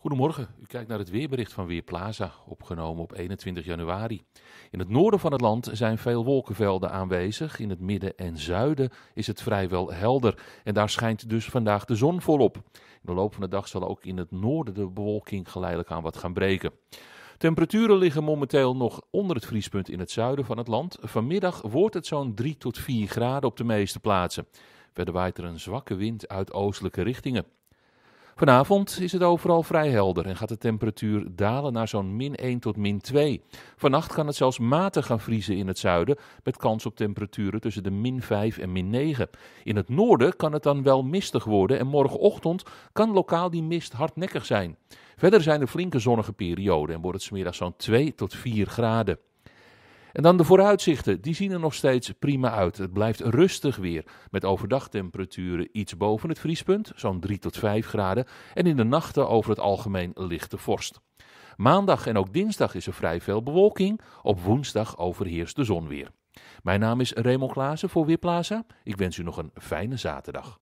Goedemorgen, u kijkt naar het weerbericht van Weerplaza, opgenomen op 21 januari. In het noorden van het land zijn veel wolkenvelden aanwezig. In het midden en zuiden is het vrijwel helder en daar schijnt dus vandaag de zon volop. In de loop van de dag zal ook in het noorden de bewolking geleidelijk aan wat gaan breken. Temperaturen liggen momenteel nog onder het vriespunt in het zuiden van het land. Vanmiddag wordt het zo'n 3 tot 4 graden op de meeste plaatsen. Verder waait er een zwakke wind uit oostelijke richtingen. Vanavond is het overal vrij helder en gaat de temperatuur dalen naar zo'n min 1 tot min 2. Vannacht kan het zelfs matig gaan vriezen in het zuiden, met kans op temperaturen tussen de min 5 en min 9. In het noorden kan het dan wel mistig worden en morgenochtend kan lokaal die mist hardnekkig zijn. Verder zijn er flinke zonnige perioden en wordt het smiddag zo'n 2 tot 4 graden. En dan de vooruitzichten, die zien er nog steeds prima uit. Het blijft rustig weer, met overdag temperaturen iets boven het vriespunt, zo'n 3 tot 5 graden, en in de nachten over het algemeen lichte vorst. Maandag en ook dinsdag is er vrij veel bewolking, op woensdag overheerst de zon weer. Mijn naam is Raymond Klaassen voor Weerplaza. Ik wens u nog een fijne zaterdag.